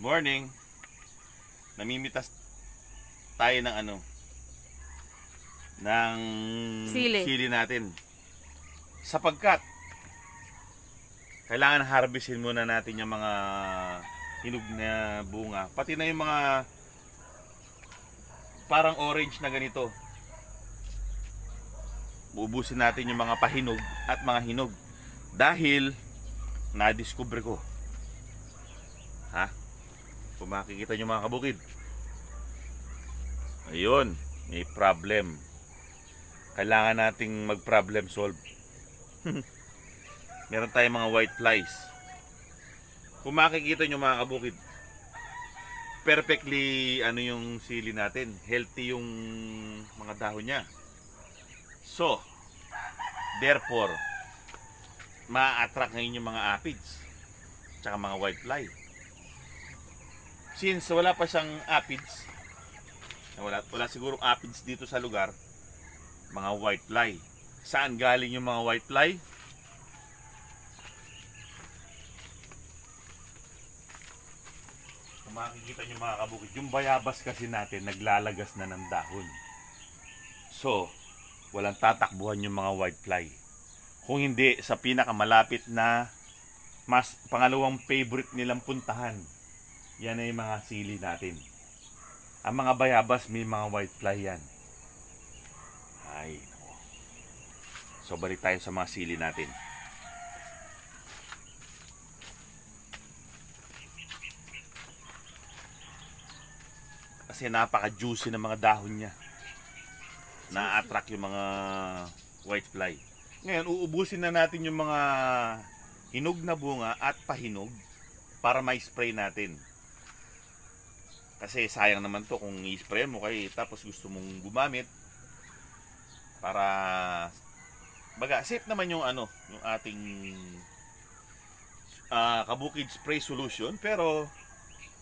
morning. Namimitas tayo ng ano ng sili, sili natin. Sapagkat kailangan harvestin muna natin yung mga hinog na bunga. Pati na yung mga parang orange na ganito. Uubusin natin yung mga pahinog at mga hinog. Dahil na-discover ko. Ha? Kung makikita nyo mga kabukid. Ayun, may problem. Kailangan nating mag-problem solve. Meron tayong mga white flies. Kung makikita nyo mga kabukid, perfectly ano yung sili natin. Healthy yung mga dahon niya. So, therefore, ma-attract ngayon yung mga aphids tsaka mga white flies since wala pa siyang aphids, wala, wala siguro aphids dito sa lugar, mga white fly. Saan galing yung mga white fly? Kung makikita nyo mga kabukid, yung bayabas kasi natin naglalagas na ng dahon. So, walang tatakbuhan yung mga white fly. Kung hindi, sa pinakamalapit na mas pangalawang favorite nilang puntahan, yan ay mga sili natin. Ang mga bayabas, may mga white fly yan. Ay, nako. So, balik tayo sa mga sili natin. Kasi napaka-juicy ng mga dahon niya. Na-attract yung mga white fly. Ngayon, uubusin na natin yung mga hinog na bunga at pahinog para ma-spray natin. Kasi sayang naman to kung i-spray mo kay tapos gusto mong gumamit para baga safe naman yung ano, yung ating uh, kabukid spray solution pero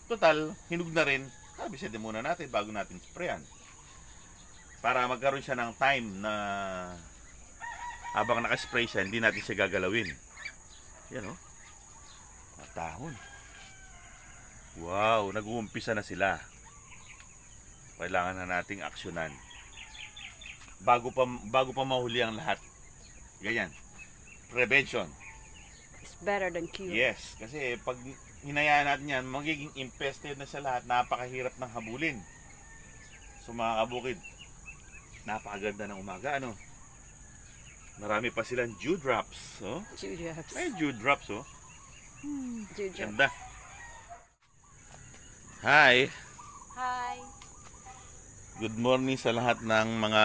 total hinug na rin. sabi Herbicide muna natin bago natin sprayan. Para magkaroon siya ng time na habang nakaspray siya, hindi natin siya gagalawin. Yan o. Oh. Matahon. Wow, nag-uumpisa na sila. Kailangan na nating aksyonan. Bago pa, bago pa mahuli ang lahat. Ganyan. Prevention. is better than cure. Yes, kasi pag hinayaan natin yan, magiging infested na sa lahat. Napakahirap ng habulin. So mga kabukid, napakaganda ng umaga, ano? Marami pa silang dewdrops, oh. drops. May dewdrops, oh. Hmm, dewdrops. Ganda. Hi. Hi. Good morning sa lahat ng mga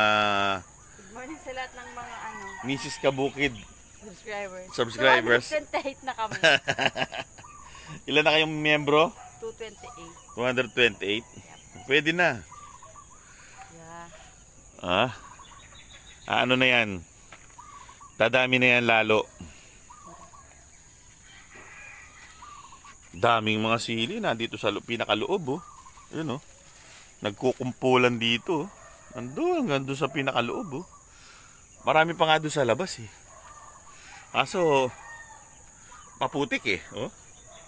Good morning sa lahat ng mga ano. Mrs. Kabukid subscribers. Subscribers. 228 na kami. Ilan na kayong miyembro? 228. 228. Yep. Pwede na. Yeah. Ah. ah ano na 'yan? Dadami na 'yan lalo. daming mga sili na dito sa pinakaloob oh. Ayun oh. Nagkukumpulan dito. Oh. Nandoon hanggang doon sa pinakaloob oh. Marami pa nga doon sa labas eh. Kaso paputik eh, oh.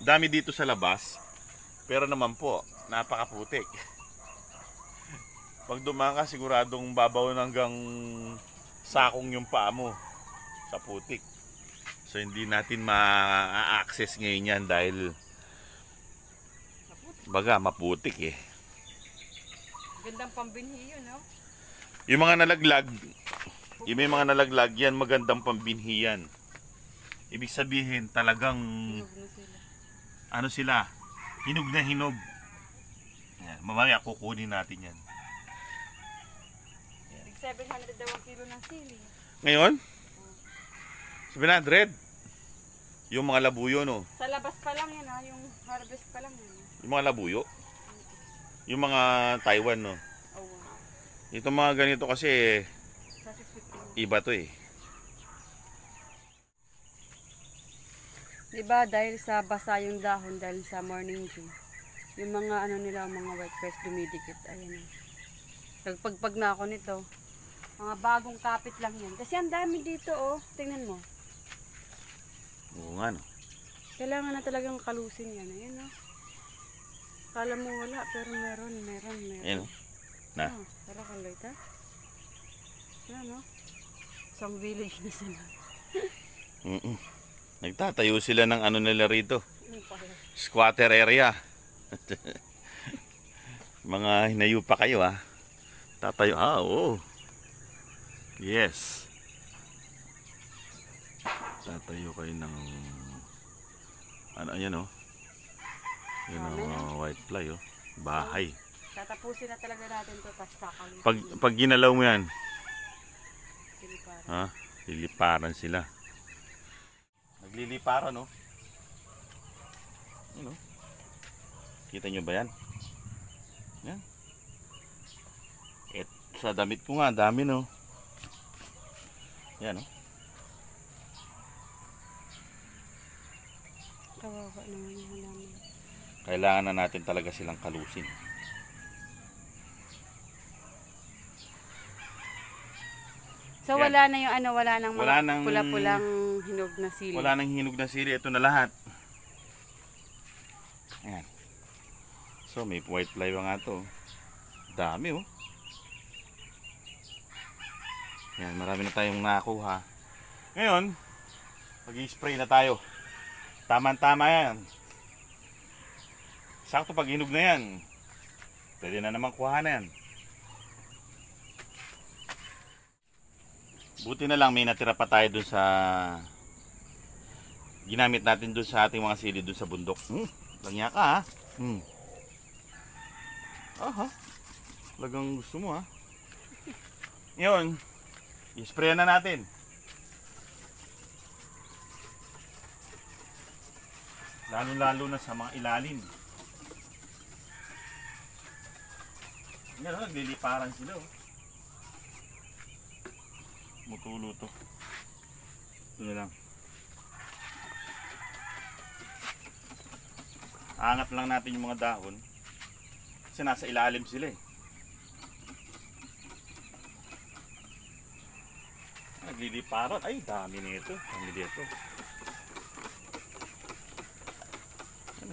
Dami dito sa labas. Pero naman po, napakaputik. Pag dumaan ka, siguradong babaw hanggang sakong yung paa mo sa putik. So hindi natin ma-access ngayon yan dahil Baga, maputik eh. Gandang pambinhi yun, no? Yung mga nalaglag, yung may mga nalaglag yan, magandang pambinhi yan. Ibig sabihin, talagang... Hinog sila. Ano sila? Hinog na hinog. Yan, mamaya kukunin natin yan. Yan. 700 daw ang kilo ng sili. Ngayon? 700? Yung mga labuyo, no? Sa labas pa lang yan, ha? Ah, yung harvest pa lang yan. Yung mga labuyo. Yung mga Taiwan, no? Oo. Ito mga ganito kasi iba to eh. Diba dahil sa basa yung dahon dahil sa morning dew. Yung mga ano nila, mga white flies dumidikit. Ayan eh. Nagpagpag na ako nito. Mga bagong kapit lang yan. Kasi ang dami dito oh. Tingnan mo. Oo nga no. Kailangan na talagang kalusin yan. Ayan oh. Akala mo wala, pero meron, meron, meron. Yan oh. Na. Ah, oh, para kang loita. Yan o. Isang village na sila. mm -mm. Nagtatayo sila ng ano nila rito. Squatter area. Mga hinayo pa kayo ha. Ah. Tatayo. Ah, oh. Yes. Tatayo kayo ng ano, ayan oh. Yun ang mga white fly oh. Bahay. Tatapusin na talaga natin to tapos kakalimutan. Pag, pag ginalaw mo yan, Siliparan. ha? Liliparan sila. Nagliliparan oh. Yun oh. Kita nyo ba yan? Yan. Et, sa damit ko nga, dami no. Yan oh. Kawawa naman yung halaman kailangan na natin talaga silang kalusin So Yan. wala na yung ano, wala nang wala nang, pula-pulang hinog na sili. Wala nang hinog na sili, ito na lahat. Ayan. So may white fly ba nga to? Dami oh. Ayan, marami na tayong nakuha. Ngayon, mag-spray na tayo. Tama-tama yan. Sakto pag hinog na yan. Pwede na naman kuha na yan. Buti na lang may natira pa tayo dun sa ginamit natin dun sa ating mga sili dun sa bundok. Hmm, langya ka ha. Hmm. Aha. Lagang gusto mo ha. Yun. Ispray na natin. Lalo-lalo na sa mga ilalim. Yan, nagliliparan oh, sila. Oh. Mutulo to. Ito na lang. Angat lang natin yung mga dahon. Kasi nasa ilalim sila eh. Nagliliparan. Ah, Ay, dami nito. Dami dito.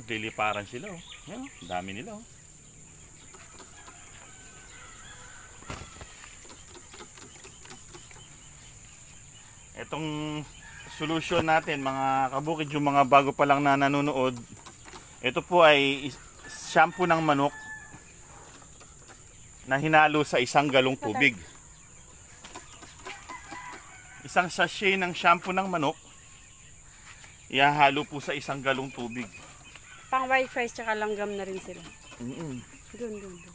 Nagliliparan sila oh. Yan, oh, dami nila oh. itong solution natin mga kabukid yung mga bago pa lang na nanonood ito po ay shampoo ng manok na hinalo sa isang galong tubig isang sachet ng shampoo ng manok ihahalo po sa isang galong tubig pang white fries tsaka langgam na rin sila mm -mm. dun dun dun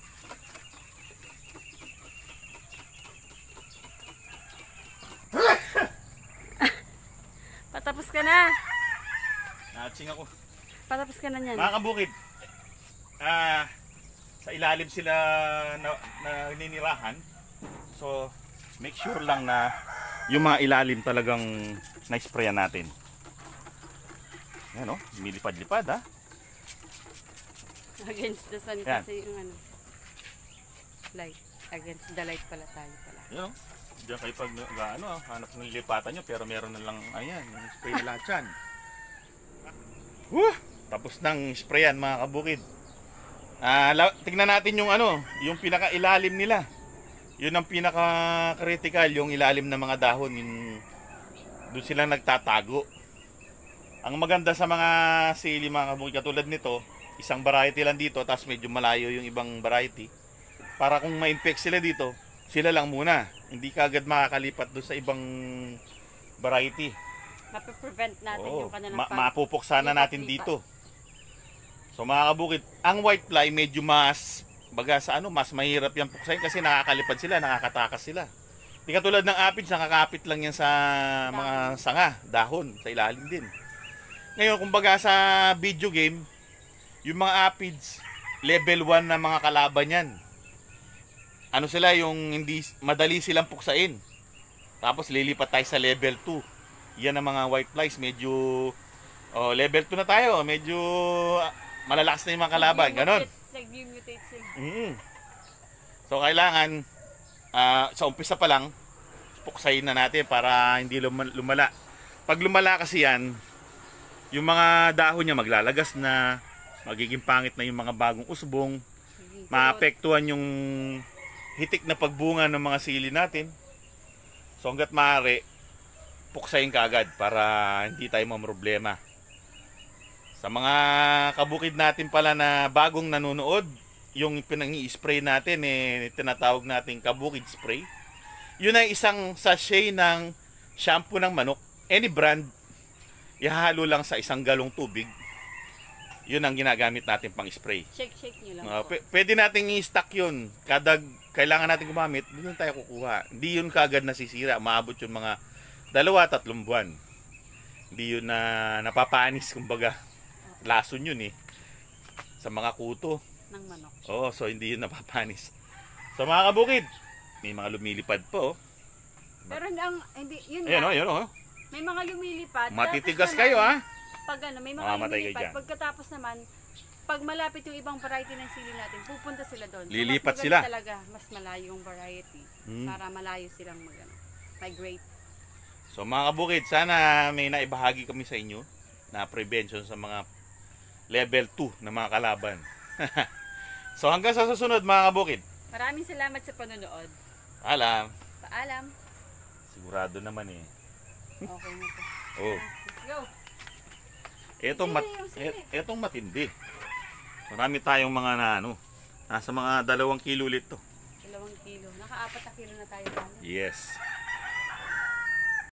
Patapos ka na. Natching ako. Patapos ka na niyan. Mga kabukid, ah, sa ilalim sila na, na ninirahan. So, make sure lang na yung mga ilalim talagang na-sprayan natin. Ayan o, oh, milipad-lipad ha. Ah. Against the sun Ayan. kasi yung ano, light. Against the light pala tayo pala. Ayan o. Oh. Diyan kayo pag uh, ano, hanap ng lipatan nyo pero meron na lang ayan, yung spray na lahat Woo! Tapos ng sprayan mga kabukid. Ah, uh, tignan natin yung ano, yung pinakailalim nila. Yun ang pinaka critical, yung ilalim ng mga dahon, yung doon sila nagtatago. Ang maganda sa mga sili mga kabukid katulad nito, isang variety lang dito tapos medyo malayo yung ibang variety para kung ma-infect sila dito sila lang muna. Hindi ka agad makakalipat doon sa ibang variety. Mapiprevent natin Oo, yung kanilang ma Mapupuksanan natin dito. So mga kabukid, ang white fly medyo mas baga sa ano, mas mahirap yan puksain kasi nakakalipad sila, nakakatakas sila. Di katulad ng apid, nakakapit lang yan sa mga sanga, dahon, sa ilalim din. Ngayon, kumbaga sa video game, yung mga apids, level 1 na mga kalaban yan ano sila yung hindi madali silang puksain. Tapos lilipat tayo sa level 2. Yan ang mga white flies, medyo oh, level 2 na tayo, medyo ah, malalakas na yung mga kalaban, ganun. Nag-mutate sila. Mm. So kailangan uh, sa umpisa pa lang puksain na natin para hindi lumala. Pag lumala kasi yan, yung mga dahon niya maglalagas na, magiging pangit na yung mga bagong usbong, maapektuhan yung hitik na pagbunga ng mga sili natin. So hanggat maaari, puksayin ka agad para hindi tayo mamroblema. Sa mga kabukid natin pala na bagong nanonood, yung pinang-i-spray natin, eh, tinatawag natin kabukid spray. Yun ay isang sachet ng shampoo ng manok. Any brand, ihahalo lang sa isang galong tubig. Yun ang ginagamit natin pang spray. Shake, shake nyo lang uh, po. Pwede natin i-stack yun. Kada kailangan natin gumamit, doon tayo kukuha. Hindi yun kaagad nasisira. Maabot yung mga dalawa, tatlong buwan. Hindi yun na napapanis, kumbaga. Lason yun eh. Sa mga kuto. Ng manok. Oo, so hindi yun napapanis. So mga kabukid, may mga lumilipad po. Oh. Pero ang, hindi, yun Ayan o, yun o. May mga lumilipad. Matitigas kayo ha. Ah. Pag ano, may mga Mamamatay lumilipad. Pagkatapos naman, pag malapit yung ibang variety ng sili natin, pupunta sila doon. Lilipat so, sila. talaga, mas malayo yung variety. Hmm. Para malayo silang mag, ano, migrate. So mga kabukid, sana may naibahagi kami sa inyo na prevention sa mga level 2 na mga kalaban. so hanggang sa susunod mga kabukid. Maraming salamat sa panonood. Alam. Paalam. Sigurado naman eh. Okay na po. Oh. Go. Ito mat e-, etong matindi. Marami tayong mga na ano. Nasa mga dalawang kilo ulit to. Dalawang kilo. Naka-apat na kilo na tayo. Ano? Yes.